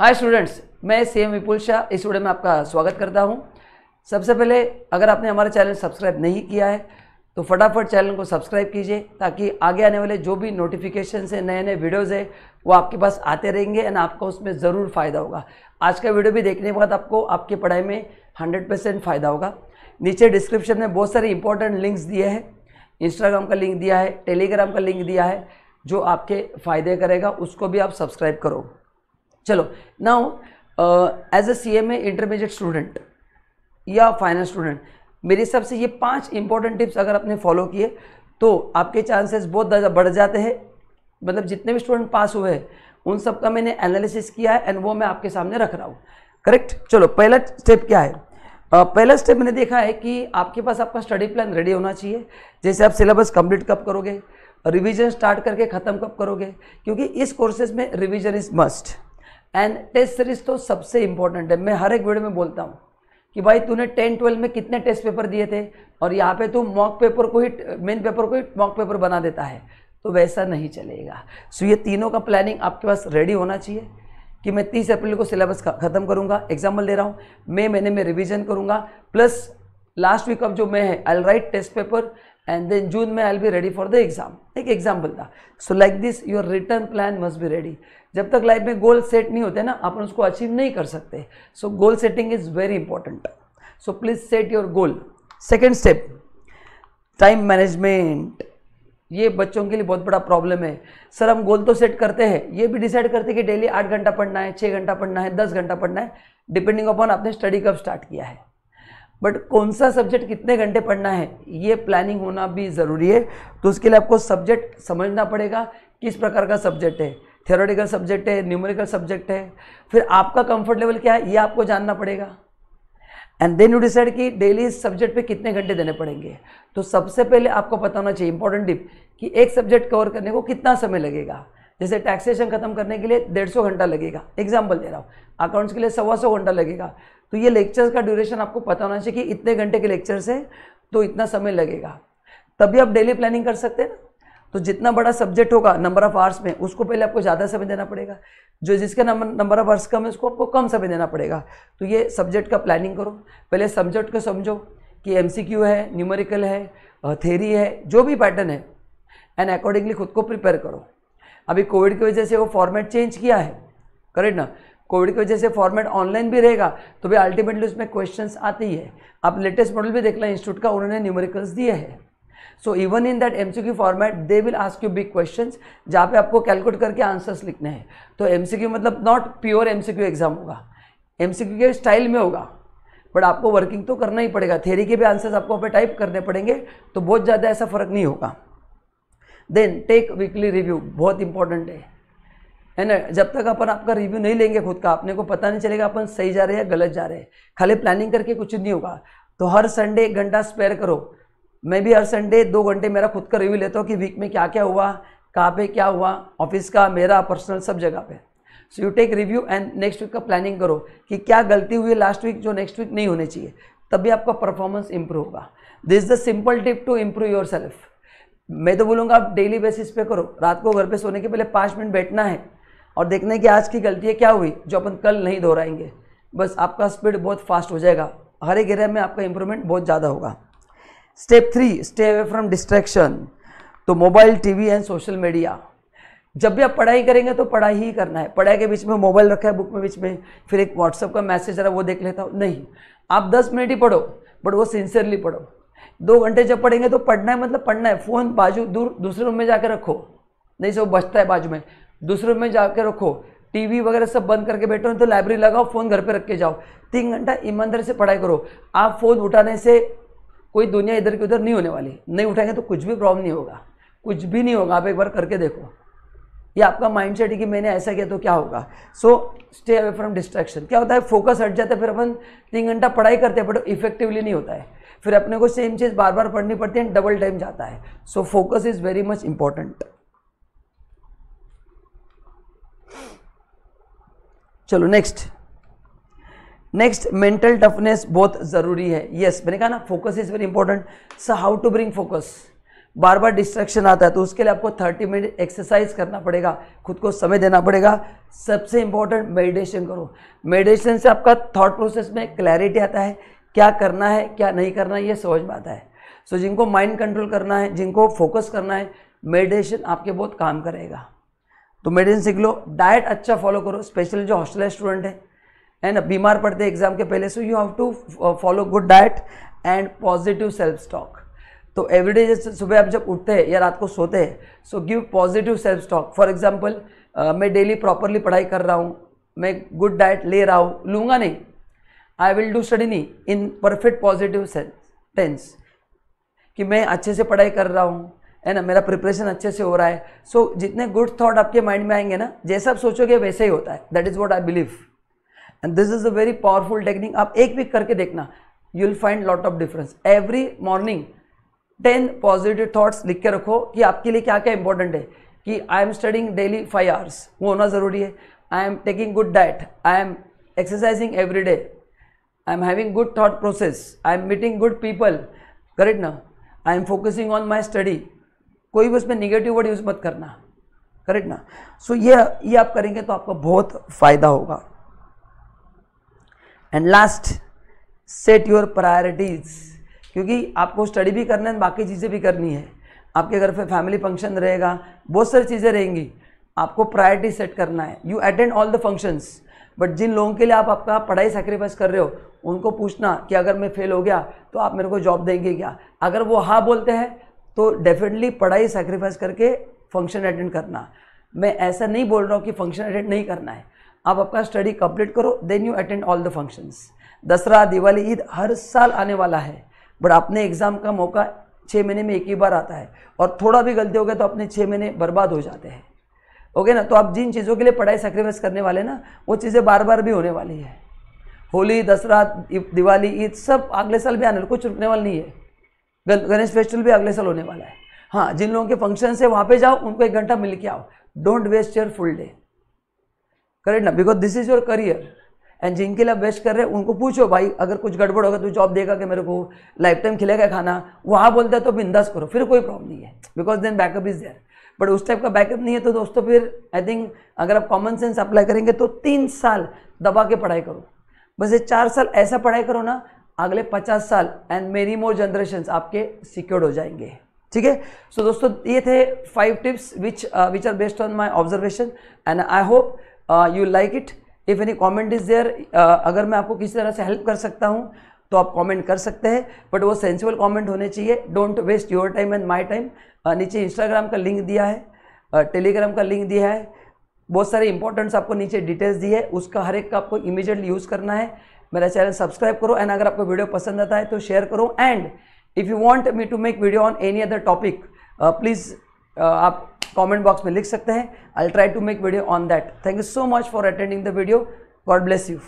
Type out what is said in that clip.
hi students मैं C M विपुल शाह इस video में आपका स्वागत करता हूं सबसे पहले अगर आपने हमारा चैनल सब्सक्राइब नहीं किया है तो फटाफट चैनल को सब्सक्राइब कीजिए ताकि आगे आने वाले जो भी नोटिफिकेशन है नए नए वीडियोज़ है वो आपके पास आते रहेंगे एंड आपका उसमें ज़रूर फ़ायदा होगा आज का वीडियो भी देखने के बाद आपको आपकी पढ़ाई में हंड्रेड परसेंट फ़ायदा होगा नीचे डिस्क्रिप्शन में बहुत सारे इंपॉर्टेंट लिंक्स दिए हैं इंस्टाग्राम का लिंक दिया है टेलीग्राम का लिंक दिया है जो आपके फ़ायदे करेगा उसको भी आप सब्सक्राइब करो चलो now as a C M A intermediate student या फाइनल स्टूडेंट मेरे हिसाब से ये पांच इंपॉर्टेंट टिप्स अगर आपने फॉलो किए तो आपके चांसेस बहुत बढ़ जाते हैं मतलब जितने भी स्टूडेंट पास हुए हैं उन सब का मैंने एनालिसिस किया है एंड वो मैं आपके सामने रख रहा हूँ करेक्ट चलो पहला स्टेप क्या है uh, पहला स्टेप मैंने देखा है कि आपके पास आपका स्टडी प्लान रेडी होना चाहिए जैसे आप सिलेबस कंप्लीट कब करोगे रिवीजन स्टार्ट करके ख़त्म कब करोगे क्योंकि इस कोर्सेज में revision is must and test series तो सबसे इंपॉर्टेंट है मैं हर एक वीडियो में बोलता हूँ कि भाई तूने टेन ट्वेल्व में कितने टेस्ट पेपर दिए थे और यहाँ पे तू मॉक पेपर को ही मेन पेपर को ही मॉक पेपर बना देता है तो वैसा नहीं चलेगा सो ये तीनों का प्लानिंग आपके पास रेडी होना चाहिए कि मैं तीस अप्रैल को सिलेबस ख़त्म करूँगा एग्जाम्पल दे रहा हूँ मई महीने में रिविजन करूँगा प्लस लास्ट वीक ऑफ जो मैं है I write test paper and then June में I be ready for the exam एक एग्जाम्पल था so like this your return plan must be ready जब तक लाइफ में गोल सेट नहीं होते ना अपन उसको अचीव नहीं कर सकते so goal setting is very important so please set your goal second step time management ये बच्चों के लिए बहुत बड़ा प्रॉब्लम है सर हम गोल तो सेट करते हैं ये भी डिसाइड करते हैं कि डेली आठ घंटा पढ़ना है छः घंटा पढ़ना है दस घंटा पढ़ना है डिपेंडिंग अपॉन आपने स्टडी कब स्टार्ट किया है बट कौन सा सब्जेक्ट कितने घंटे पढ़ना है ये प्लानिंग होना भी ज़रूरी है तो उसके लिए आपको सब्जेक्ट समझना पड़ेगा किस प्रकार का सब्जेक्ट है थ्योरेटिकल सब्जेक्ट है न्यूमेरिकल सब्जेक्ट है फिर आपका कंफर्ट लेवल क्या है ये आपको जानना पड़ेगा एंड देन यू डिसाइड कि डेली इस सब्जेक्ट पे कितने घंटे देने पड़ेंगे तो सबसे पहले आपको पता होना चाहिए इंपॉर्टेंट टिप कि एक सब्जेक्ट कवर करने को कितना समय लगेगा जैसे टैक्सेशन खत्म करने के लिए डेढ़ सौ घंटा लगेगा एग्जाम्पल दे रहा हूँ अकाउंट्स के लिए सवा सौ घंटा लगेगा तो ये लेक्चर्स का ड्यूरेशन आपको पता होना चाहिए कि इतने घंटे के लेक्चर्स हैं तो इतना समय लगेगा तभी आप डेली प्लानिंग कर सकते हैं ना तो जितना बड़ा सब्जेक्ट होगा नंबर ऑफ आर्ट्स में उसको पहले आपको ज़्यादा समय देना पड़ेगा जो जिसके नंबर ऑफ आर्ट्स कम है उसको आपको कम समय देना पड़ेगा तो ये सब्जेक्ट का प्लानिंग करो पहले सब्जेक्ट को समझो कि एम है न्यूमेरिकल है थेरी है जो भी पैटर्न है एंड अकॉर्डिंगली खुद को प्रिपेयर करो अभी कोविड की वजह से वो फॉर्मेट चेंज किया है करेक्ट ना कोविड की वजह से फॉर्मेट ऑनलाइन भी रहेगा तो भी अल्टीमेटली उसमें क्वेश्चंस आते ही है आप लेटेस्ट मॉडल भी देख लें इंस्टीट्यूट का उन्होंने न्यूमेरिकल्स दिए हैं so even in that Q format they will ask you big question जहाँ पे आपको कैलकुलेट करके आंसर्स लिखने हैं तो क्यू मतलब नॉट प्योर क्यू एग्जाम होगा क्यू के स्टाइल में होगा बट आपको वर्किंग तो करना ही पड़ेगा थेरी के भी आंसर्स आपको वहाँ टाइप करने पड़ेंगे तो बहुत ज़्यादा ऐसा फ़र्क नहीं होगा देन टेक वीकली रिव्यू बहुत इंपॉर्टेंट है है ना जब तक अपन आपका रिव्यू नहीं लेंगे खुद का अपने को पता नहीं चलेगा अपन सही जा रहे हैं या गलत जा रहे हैं खाली प्लानिंग करके कुछ नहीं होगा तो हर संडे एक घंटा स्पेयर करो मैं भी हर संडे दो घंटे मेरा खुद का रिव्यू लेता हूँ कि वीक में क्या क्या हुआ कहाँ पे क्या हुआ ऑफिस का मेरा पर्सनल सब जगह पे so you take review and next week का प्लानिंग करो कि क्या गलती हुई लास्ट वीक जो नेक्स्ट वीक नहीं होने चाहिए तब भी आपका परफॉर्मेंस इंप्रूव होगा this is the simple tip to improve yourself मैं तो बोलूँगा आप डेली बेसिस पे करो रात को घर पे सोने के पहले पाँच मिनट बैठना है और देखना है कि आज की गलतियाँ क्या हुई जो अपन कल नहीं दोहराएंगे बस आपका स्पीड बहुत फास्ट हो जाएगा हर एक एरिया में आपका इंप्रूवमेंट बहुत ज़्यादा होगा step three stay away from distraction तो mobile TV and social media जब भी आप पढ़ाई करेंगे तो पढ़ाई ही करना है पढ़ाई के बीच में मोबाइल रखा है बुक में बीच में फिर एक व्हाट्सअप का मैसेज जरा वो देख लेता हूँ नहीं आप दस मिनट ही पढ़ो बट वो सिंसियरली पढ़ो दो घंटे जब पढ़ेंगे तो पढ़ना है मतलब पढ़ना है फ़ोन बाजू दूर दूसरे रूम में जाकर रखो नहीं सब तो बचता है बाजू में दूसरे रूम में जाकर रखो टीवी वगैरह सब बंद करके बैठो तो लाइब्रेरी लगाओ फ़ोन घर पर रख के जाओ तीन घंटा ईमानदारी से पढ़ाई करो आप फ़ोन उठाने से कोई दुनिया इधर की उधर नहीं होने वाली नहीं उठाएंगे तो कुछ भी प्रॉब्लम नहीं होगा कुछ भी नहीं होगा आप एक बार करके देखो ये आपका माइंड सेट है कि मैंने ऐसा किया तो क्या होगा so stay away from distraction क्या होता है फोकस हट जाता है फिर अपन तीन घंटा पढ़ाई करते हैं बट इफेक्टिवली नहीं होता है फिर अपने को सेम चीज़ बार बार पढ़नी पड़ती है डबल टाइम जाता है so focus is very much important चलो नेक्स्ट नेक्स्ट मेंटल टफनेस बहुत ज़रूरी है यस yes, मैंने कहा ना focus is very important so how to bring focus बार बार डिस्ट्रैक्शन आता है तो उसके लिए आपको 30 मिनट एक्सरसाइज करना पड़ेगा खुद को समय देना पड़ेगा सबसे इंपॉर्टेंट मेडिटेशन करो मेडिटेशन से आपका थॉट प्रोसेस में क्लैरिटी आता है क्या करना है क्या नहीं करना है ये समझ में आता है सो so, जिनको माइंड कंट्रोल करना है जिनको फोकस करना है मेडिटेशन आपके बहुत काम करेगा तो मेडिटेशन सीख लो डाइट अच्छा फॉलो करो स्पेशली जो हॉस्टल स्टूडेंट है है ना बीमार पड़ते एग्जाम के पहले so you have to follow good diet and positive self talk तो एवरीडे जैसे सुबह आप जब उठते हैं या रात को सोते हैं so give positive self talk for example मैं डेली प्रॉपरली पढ़ाई कर रहा हूँ मैं गुड डाइट ले रहा हूँ लूँगा नहीं I will do studying in perfect positive tense कि मैं अच्छे से पढ़ाई कर रहा हूँ है ना मेरा प्रिपरेशन अच्छे से हो रहा है सो so, जितने गुड थॉट आपके माइंड में आएंगे ना जैसा आप सोचोगे वैसे ही होता है that is what I believe and this is a very powerful technique आप एक भी करके देखना you will find lot of difference every morning ten positive thoughts लिख के रखो कि आपके लिए क्या क्या इंपॉर्टेंट है कि I am studying daily five hours वो होना ज़रूरी है I am taking good diet I am exercising every day I am having good thought process I am meeting good people correct ना I am focusing on my study कोई भी उसमें negative word use मत करना correct ना सो so, ये ये आप करेंगे तो आपका बहुत फ़ायदा होगा and last set your priorities क्योंकि आपको स्टडी भी करना है बाकी चीज़ें भी करनी है आपके घर पे फैमिली फंक्शन रहेगा बहुत सारी चीज़ें रहेंगी आपको प्रायोरिटी सेट करना है you attend all the functions but जिन लोगों के लिए आप आपका पढ़ाई सेक्रीफाइस कर रहे हो उनको पूछना कि अगर मैं फेल हो गया तो आप मेरे को जॉब देंगे क्या अगर वो हाँ बोलते हैं तो डेफिनेटली पढ़ाई सेक्रीफाइस करके फंक्शन अटेंड करना मैं ऐसा नहीं बोल रहा हूँ कि फंक्शन अटेंड नहीं करना है आप आपका स्टडी कंप्लीट करो then you attend all the functions Dussehra Diwali Eid हर साल आने वाला है बट अपने एग्ज़ाम का मौका छः महीने में एक ही बार आता है और थोड़ा भी गलती हो गया तो अपने छः महीने बर्बाद हो जाते हैं ओके ना तो आप जिन चीज़ों के लिए पढ़ाई सेक्रीफाइस करने वाले ना वो चीज़ें बार बार भी होने वाली है होली दसरा दिवाली ईद सब अगले साल भी आने कुछ रुकने वाला नहीं है गणेश फेस्टिवल भी अगले साल होने वाला है हाँ जिन लोगों के फंक्शन है वहाँ पे जाओ उनको एक घंटा मिल के आओ don't waste your full day correct ना because this is your career एंड जिनके लिए बेस्ट कर रहे हैं उनको पूछो भाई अगर कुछ गड़बड़ होगा तो जॉब देगा कि मेरे को लाइफ टाइम खिलेगा खाना वहाँ बोलते हैं तो बिंदास करो फिर कोई प्रॉब्लम नहीं है because then backup is there but उस टाइप का बैकअप नहीं है तो दोस्तों फिर आई थिंक अगर आप कॉमन सेंस अप्लाई करेंगे तो तीन साल दबा के पढ़ाई करो बस ये चार साल ऐसा पढ़ाई करो ना अगले पचास साल एंड मेरी मोर जनरेशन आपके सिक्योर्ड हो जाएंगे ठीक है सो दोस्तों ये थे five tips which which are based on my observation and I hope you like it if any comment is there अगर मैं आपको किसी तरह से हेल्प कर सकता हूँ तो आप कॉमेंट कर सकते हैं बट वो सेंसिबल कॉमेंट होने चाहिए don't waste your time and my time नीचे इंस्टाग्राम का लिंक दिया है टेलीग्राम uh, का लिंक दिया है बहुत सारे इंपॉर्टेंट्स आपको नीचे डिटेल्स दी है उसका हर एक का आपको इमीजिएटली यूज़ करना है मेरा चैनल सब्सक्राइब करो एंड अगर आपको वीडियो पसंद आता है तो शेयर करो and if you want me to make video on any other topic please आप कॉमेंट बॉक्स में लिख सकते हैं I try to make video on that thank you so much for attending the video God bless you